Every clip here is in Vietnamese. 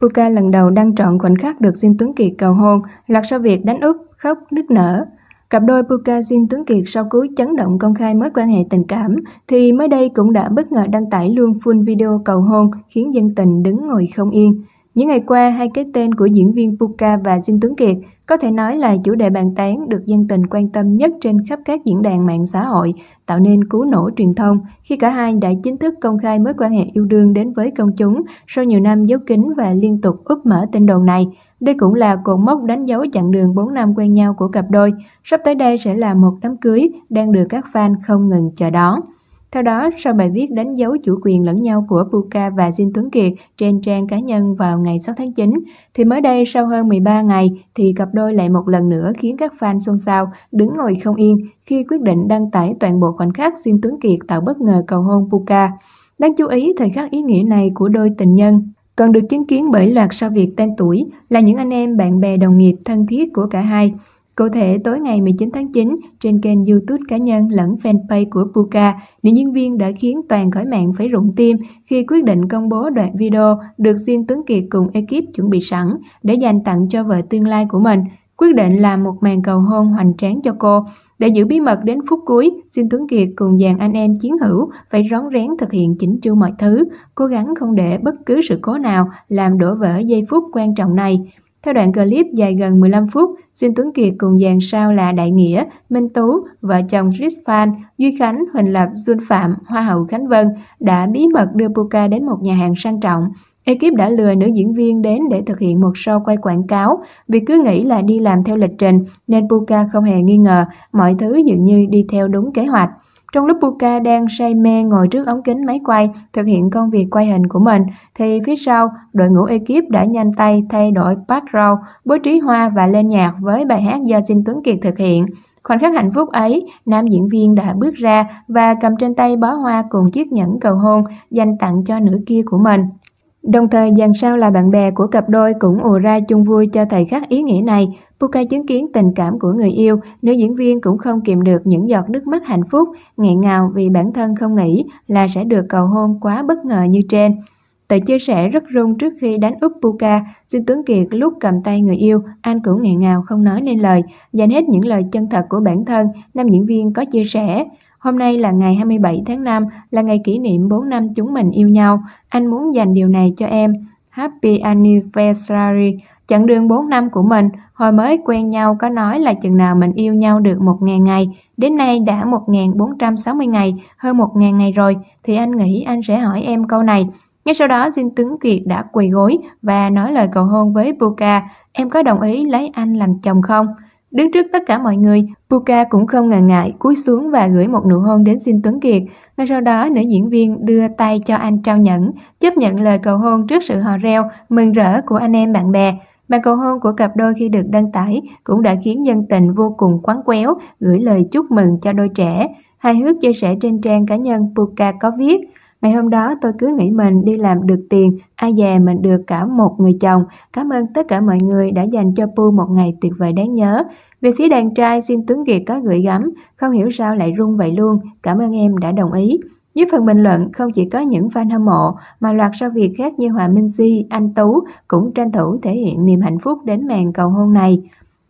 Puka lần đầu đang trọn khoảnh khắc được xin Tuấn Kiệt cầu hôn, loạt sau việc đánh úp, khóc, nức nở. Cặp đôi Puka xin Tuấn Kiệt sau cú chấn động công khai mối quan hệ tình cảm, thì mới đây cũng đã bất ngờ đăng tải luôn full video cầu hôn khiến dân tình đứng ngồi không yên. Những ngày qua, hai cái tên của diễn viên Puka và Dinh Tuấn Kiệt có thể nói là chủ đề bàn tán được dân tình quan tâm nhất trên khắp các diễn đàn mạng xã hội, tạo nên cú nổ truyền thông khi cả hai đã chính thức công khai mối quan hệ yêu đương đến với công chúng sau nhiều năm giấu kín và liên tục úp mở tin đồn này. Đây cũng là cột mốc đánh dấu chặng đường 4 năm quen nhau của cặp đôi. Sắp tới đây sẽ là một đám cưới đang được các fan không ngừng chờ đón. Theo đó, sau bài viết đánh dấu chủ quyền lẫn nhau của Puka và Jin Tuấn Kiệt trên trang cá nhân vào ngày 6 tháng 9, thì mới đây sau hơn 13 ngày thì cặp đôi lại một lần nữa khiến các fan xôn xao, đứng ngồi không yên khi quyết định đăng tải toàn bộ khoảnh khắc Jin Tuấn Kiệt tạo bất ngờ cầu hôn Puka. Đáng chú ý, thời khắc ý nghĩa này của đôi tình nhân còn được chứng kiến bởi loạt sau việc tên tuổi là những anh em bạn bè đồng nghiệp thân thiết của cả hai. Cụ thể, tối ngày 19 tháng 9, trên kênh YouTube cá nhân lẫn fanpage của Puka, nữ diễn viên đã khiến toàn cõi mạng phải rụng tim khi quyết định công bố đoạn video được Jin Tuấn Kiệt cùng ekip chuẩn bị sẵn để dành tặng cho vợ tương lai của mình. Quyết định làm một màn cầu hôn hoành tráng cho cô. Để giữ bí mật đến phút cuối, Jin Tuấn Kiệt cùng dàn anh em chiến hữu phải rón rén thực hiện chỉnh chu mọi thứ, cố gắng không để bất cứ sự cố nào làm đổ vỡ giây phút quan trọng này. Theo đoạn clip dài gần 15 phút, Jin Tuấn Kiệt cùng dàn sao là Đại Nghĩa, Minh Tú, vợ chồng Rich Phan, Duy Khánh, Huỳnh Lập, Xuân Phạm, Hoa hậu Khánh Vân đã bí mật đưa Puka đến một nhà hàng sang trọng. Ekip đã lừa nữ diễn viên đến để thực hiện một show quay quảng cáo vì cứ nghĩ là đi làm theo lịch trình nên Puka không hề nghi ngờ mọi thứ dường như đi theo đúng kế hoạch. Trong lúc Puka đang say mê ngồi trước ống kính máy quay, thực hiện công việc quay hình của mình, thì phía sau, đội ngũ ekip đã nhanh tay thay đổi background, bố trí hoa và lên nhạc với bài hát do Sinh Tuấn Kiệt thực hiện. Khoảnh khắc hạnh phúc ấy, nam diễn viên đã bước ra và cầm trên tay bó hoa cùng chiếc nhẫn cầu hôn dành tặng cho nữ kia của mình. Đồng thời dàn sao là bạn bè của cặp đôi cũng ùa ra chung vui cho thầy khắc ý nghĩa này. Puka chứng kiến tình cảm của người yêu, nữ diễn viên cũng không kìm được những giọt nước mắt hạnh phúc, nghẹn ngào vì bản thân không nghĩ là sẽ được cầu hôn quá bất ngờ như trên. Tự chia sẻ rất rung trước khi đánh úp Puka, xin Tuấn Kiệt lúc cầm tay người yêu, anh cũng nghẹn ngào không nói nên lời, dành hết những lời chân thật của bản thân, nam diễn viên có chia sẻ. Hôm nay là ngày 27 tháng 5, là ngày kỷ niệm 4 năm chúng mình yêu nhau. Anh muốn dành điều này cho em. Happy Anniversary! Chặng đường 4 năm của mình, hồi mới quen nhau có nói là chừng nào mình yêu nhau được 1.000 ngày, đến nay đã 1.460 ngày, hơn 1.000 ngày rồi, thì anh nghĩ anh sẽ hỏi em câu này. Ngay sau đó, Jin Tuấn Kiệt đã quỳ gối và nói lời cầu hôn với Puka, em có đồng ý lấy anh làm chồng không? Đứng trước tất cả mọi người, Puka cũng không ngần ngại cúi xuống và gửi một nụ hôn đến Jin Tuấn Kiệt. Ngay sau đó, nữ diễn viên đưa tay cho anh trao nhẫn, chấp nhận lời cầu hôn trước sự hò reo, mừng rỡ của anh em bạn bè. Màn cầu hôn của cặp đôi khi được đăng tải cũng đã khiến dân tình vô cùng quán quéo gửi lời chúc mừng cho đôi trẻ. hai hước chia sẻ trên trang cá nhân Puka có viết Ngày hôm đó tôi cứ nghĩ mình đi làm được tiền, ai dè mình được cả một người chồng. Cảm ơn tất cả mọi người đã dành cho Pu một ngày tuyệt vời đáng nhớ. Về phía đàn trai, xin Tuấn Kiệt có gửi gắm, không hiểu sao lại rung vậy luôn. Cảm ơn em đã đồng ý. Dưới phần bình luận, không chỉ có những fan hâm mộ mà loạt sao Việt khác như Hòa Minh Di, Anh Tú cũng tranh thủ thể hiện niềm hạnh phúc đến màn cầu hôn này.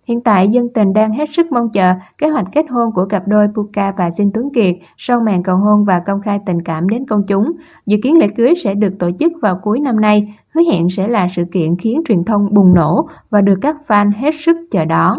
Hiện tại, dân tình đang hết sức mong chờ kế hoạch kết hôn của cặp đôi Puka và Jin Tuấn Kiệt sau màn cầu hôn và công khai tình cảm đến công chúng. Dự kiến lễ cưới sẽ được tổ chức vào cuối năm nay, hứa hẹn sẽ là sự kiện khiến truyền thông bùng nổ và được các fan hết sức chờ đón.